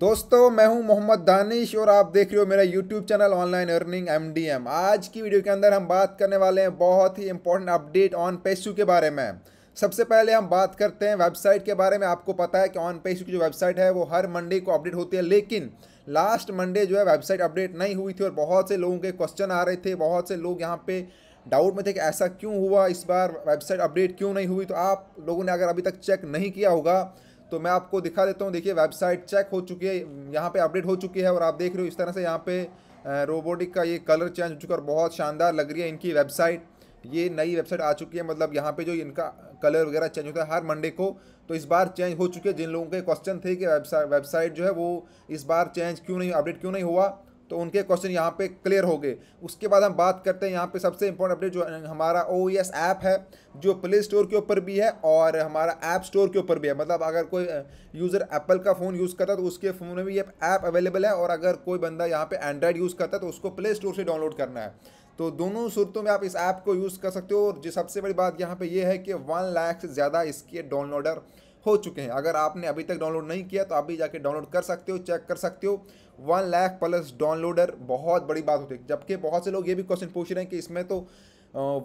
दोस्तों मैं हूं मोहम्मद दानिश और आप देख रहे हो मेरा यूट्यूब चैनल ऑनलाइन अर्निंग एम आज की वीडियो के अंदर हम बात करने वाले हैं बहुत ही इंपॉर्टेंट अपडेट ऑन पेशू के बारे में सबसे पहले हम बात करते हैं वेबसाइट के बारे में आपको पता है कि ऑन पेशू की जो वेबसाइट है वो हर मंडे को अपडेट होती है लेकिन लास्ट मंडे जो है वेबसाइट अपडेट नहीं हुई थी और बहुत से लोगों के क्वेश्चन आ रहे थे बहुत से लोग यहाँ पे डाउट में थे कि ऐसा क्यों हुआ इस बार वेबसाइट अपडेट क्यों नहीं हुई तो आप लोगों ने अगर अभी तक चेक नहीं किया होगा तो मैं आपको दिखा देता हूँ देखिए वेबसाइट चेक हो चुकी है यहाँ पे अपडेट हो चुकी है और आप देख रहे हो इस तरह से यहाँ पे रोबोटिक का ये कलर चेंज हो चुका है और बहुत शानदार लग रही है इनकी वेबसाइट ये नई वेबसाइट आ चुकी है मतलब यहाँ पे जो इनका कलर वगैरह चेंज होता है हर मंडे को तो इस बार चेंज हो चुके हैं जिन लोगों के क्वेश्चन थे कि वेबसाइट वेबसाइट जो है वो इस बार चेंज क्यों नहीं अपडेट क्यों नहीं हुआ तो उनके क्वेश्चन यहाँ पे क्लियर हो गए उसके बाद हम बात करते हैं यहाँ पे सबसे इम्पोर्टेंट अपडेट जो हमारा ओ एस ऐप है जो प्ले स्टोर के ऊपर भी है और हमारा ऐप स्टोर के ऊपर भी है मतलब अगर कोई यूज़र एप्पल का फ़ोन यूज़ करता है तो उसके फ़ोन में भी ये ऐप अवेलेबल है और अगर कोई बंदा यहाँ पर एंड्रॉयड यूज़ करता है तो उसको प्ले स्टोर से डाउनलोड करना है तो दोनों सूरतों में आप इस ऐप को यूज़ कर सकते हो और जो सबसे बड़ी बात यहाँ पर यह है कि वन लाख से ज़्यादा इसके डाउनलोडर हो चुके हैं अगर आपने अभी तक डाउनलोड नहीं किया तो अभी जाके डाउनलोड कर सकते हो चेक कर सकते हो वन लाख प्लस डाउनलोडर बहुत बड़ी बात होती है जबकि बहुत से लोग ये भी क्वेश्चन पूछ रहे हैं कि इसमें तो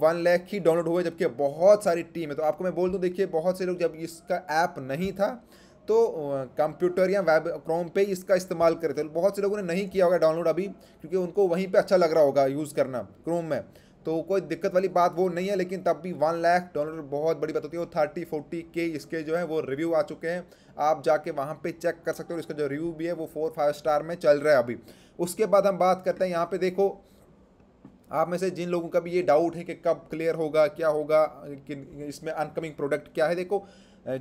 वन लैख ही डाउनलोड हुए जबकि बहुत सारी टीम है तो आपको मैं बोल दूं देखिए बहुत से लोग जब इसका ऐप नहीं था तो कंप्यूटर या वेब क्रोम पे इसका इस्तेमाल करे थे बहुत से लोगों ने नहीं किया होगा डाउनलोड अभी क्योंकि उनको वहीं पे अच्छा लग रहा होगा यूज़ करना क्रोम में तो कोई दिक्कत वाली बात वो नहीं है लेकिन तब भी वन लाख डॉलर बहुत बड़ी बात होती है वो थर्टी फोर्टी के इसके जो है वो रिव्यू आ चुके हैं आप जाके वहाँ पे चेक कर सकते हो इसका जो रिव्यू भी है वो फोर फाइव स्टार में चल रहा है अभी उसके बाद हम बात करते हैं यहाँ पे देखो आप में से जिन लोगों का भी ये डाउट है कि कब क्लियर होगा क्या होगा कि इसमें अनकमिंग प्रोडक्ट क्या है देखो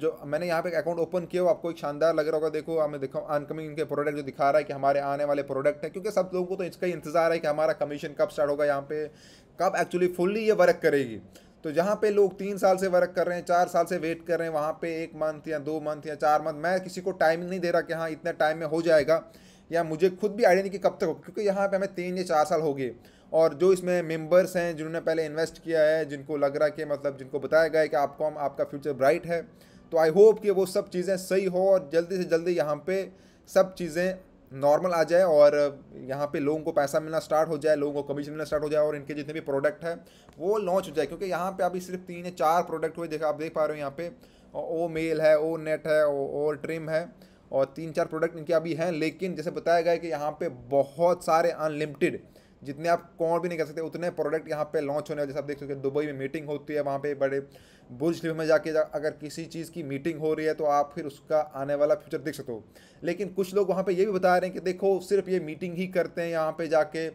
जो मैंने यहाँ पे एक अकाउंट ओपन किया हो आपको एक शानदार लग रहा होगा देखो हमें देखो अनकमिंग इनके प्रोडक्ट जो दिखा रहा है कि हमारे आने वाले प्रोडक्ट हैं क्योंकि सब लोगों को तो इसका ही इंतजार है कि हमारा कमीशन कब स्टार्ट होगा यहाँ पे कब एक्चुअली फुल्ली ये वर्क करेगी तो जहाँ पे लोग तीन साल से वर्क कर रहे हैं चार साल से वेट कर रहे हैं वहाँ पे एक मंथ या दो मंथ या चार मंथ मैं किसी को टाइमिंग नहीं दे रहा कि हाँ इतने टाइम में हो जाएगा या मुझे खुद भी आइडिया नहीं कि कब तक हो क्योंकि यहाँ पे हमें तीन या चार साल हो गए और जो इसमें मेंबर्स हैं जिन्होंने पहले इन्वेस्ट किया है जिनको लग रहा है कि मतलब जिनको बताया गया है कि आपको हम आपका फ्यूचर ब्राइट है तो आई होप कि वो सब चीज़ें सही हो और जल्दी से जल्दी यहाँ पर सब चीज़ें नॉर्मल आ जाए और यहाँ पे लोगों को पैसा मिलना स्टार्ट हो जाए लोगों को कमीशन मिलना स्टार्ट हो जाए और इनके जितने भी प्रोडक्ट है वो लॉन्च हो जाए क्योंकि यहाँ पे अभी सिर्फ तीन या चार प्रोडक्ट हुए देखा आप देख पा रहे हो यहाँ पे ओ मेल है ओ नेट है ओ, ओ ट्रिम है और तीन चार प्रोडक्ट इनके अभी हैं लेकिन जैसे बताया गया कि यहाँ पर बहुत सारे अनलिमिटेड जितने आप कौन भी नहीं कर सकते उतने प्रोडक्ट यहाँ पे लॉन्च होने जैसे आप देख सकते हो दुबई में मीटिंग होती है वहाँ पे बड़े बुर्ज लिव में जाके जा, अगर किसी चीज़ की मीटिंग हो रही है तो आप फिर उसका आने वाला फ्यूचर देख सकते हो लेकिन कुछ लोग वहाँ पर ये भी बता रहे हैं कि देखो सिर्फ ये मीटिंग ही करते हैं यहाँ पर जाके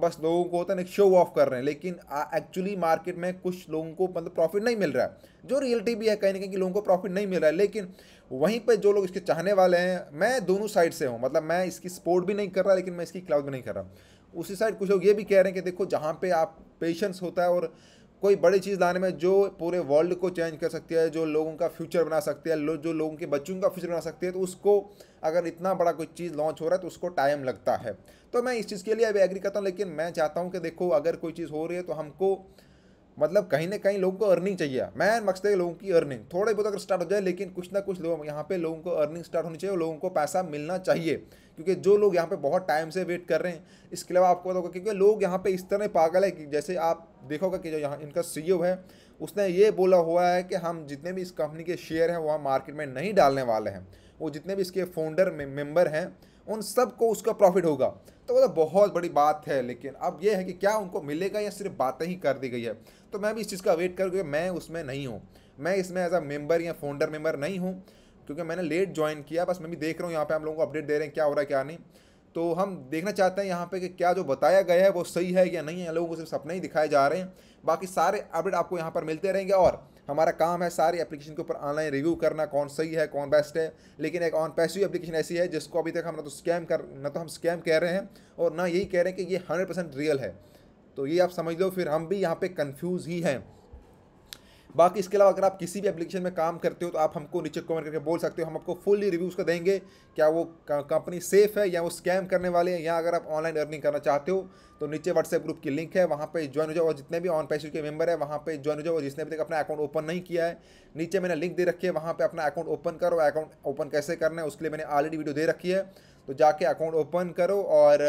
बस लोगों को होता है ना शो ऑफ कर रहे हैं लेकिन एक्चुअली मार्केट में कुछ लोगों को मतलब प्रॉफिट नहीं मिल रहा है जो रियलिटी भी है कहीं ना कहीं कि लोगों को प्रॉफिट नहीं मिल रहा है लेकिन वहीं पर जो लोग इसके चाहने वाले हैं मैं दोनों साइड से हूँ मतलब मैं इसकी सपोर्ट भी नहीं कर रहा लेकिन मैं इसकी क्लाउड भी नहीं कर रहा उसी साइड कुछ लोग ये भी कह रहे हैं कि देखो जहाँ पे आप पेशेंस होता है और कोई बड़ी चीज़ लाने में जो पूरे वर्ल्ड को चेंज कर सकती है जो लोगों का फ्यूचर बना सकती है जो लोगों के बच्चों का फ्यूचर बना सकती है तो उसको अगर इतना बड़ा कोई चीज़ लॉन्च हो रहा है तो उसको टाइम लगता है तो मैं इस चीज़ के लिए अभी एग्री करता हूँ लेकिन मैं चाहता हूँ कि देखो अगर कोई चीज़ हो रही है तो हमको मतलब कहीं ना कहीं लोगों को अर्निंग चाहिए मैन मकसद है लोगों की अर्निंग थोड़े बहुत अगर स्टार्ट हो जाए लेकिन कुछ ना कुछ लोग यहाँ पे लोगों को अर्निंग स्टार्ट होनी चाहिए और लोगों को पैसा मिलना चाहिए क्योंकि जो लोग यहाँ पे बहुत टाइम से वेट कर रहे हैं इसके अलावा आपको पता होगा क्योंकि लोग यहाँ पे इस तरह पागल है कि जैसे आप देखोगे कि जो यहाँ इनका सी है उसने ये बोला हुआ है कि हम जितने भी इस कंपनी के शेयर हैं वो हम मार्केट में नहीं डालने वाले हैं वो जितने भी इसके फाउंडर मेम्बर हैं उन सबको उसका प्रॉफिट होगा तो वो तो बहुत बड़ी बात है लेकिन अब ये है कि क्या उनको मिलेगा या सिर्फ बातें ही कर दी गई है तो मैं भी इस चीज़ का वेट कर मैं उसमें नहीं हूँ मैं इसमें एज अ मेंबर या फाउंडर मेम्बर नहीं हूँ क्योंकि मैंने लेट ज्वाइन किया बस मैं भी देख रहा हूँ यहाँ पे हम लोगों को अपडेट दे रहे हैं क्या हो रहा है क्या नहीं तो हम देखना चाहते हैं यहाँ पे कि क्या जो बताया गया है वो सही है या नहीं है लोगों को सिर्फ सपने ही दिखाए जा रहे हैं बाकी सारे अपडेट आपको यहाँ पर मिलते रहेंगे और हमारा काम है सारी एप्लीकेशन के ऊपर ऑनलाइन रिव्यू करना कौन सही है कौन बेस्ट है लेकिन एक ऑन पैसिव एप्लीकेशन ऐसी है जिसको अभी तक हम ना तो स्कैम कर ना तो हम स्कैम कह रहे हैं और ना यही कह रहे हैं कि ये हंड्रेड रियल है तो ये आप समझ लो फिर हम भी यहाँ पर कन्फ्यूज़ ही हैं बाकी इसके अलावा अगर आप किसी भी एप्लीकेशन में काम करते हो तो आप हमको नीचे कमेंट करके बोल सकते हो हम आपको फुल्ली रिव्यू उसका देंगे क्या वो कंपनी सेफ़ है या वो स्कैम करने वाले हैं या अगर आप ऑनलाइन अर्निंग करना चाहते हो तो नीचे व्हाट्सएप ग्रुप की लिंक है वहाँ पर ज्वाइन हो जाओ और जितने भी ऑन पैसे के मेम्बर है वहाँ पर ज्वाइन हो जाओ और जिसने अभी तक अपना अकाउंट ओपन नहीं किया है नीचे मैंने लिंक दे रखी है वहाँ पर अपना अकाउंट ओपन करो अकाउंट ओपन कैसे करना है उसके लिए मैंने ऑलरेडी वीडियो दे रखी है तो जाके अकाउंट ओपन करो और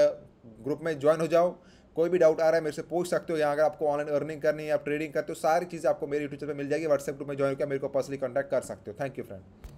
ग्रुप में ज्वाइन हो जाओ कोई भी डाउट आ रहा है मेरे से पूछ सकते हो यहाँ अगर आपको ऑनलाइन अर्निंग करनी है आप ट्रेडिंग करते हो सारी चीज़ आपको मेरे यूट्यूब चैनल पर मिल जाएगी व्हाट्सएप ग्रुप में ज्वाइन कर मेरे को पर्सनली कॉन्टैक्ट कर सकते हो थैंक यू फ्रेंड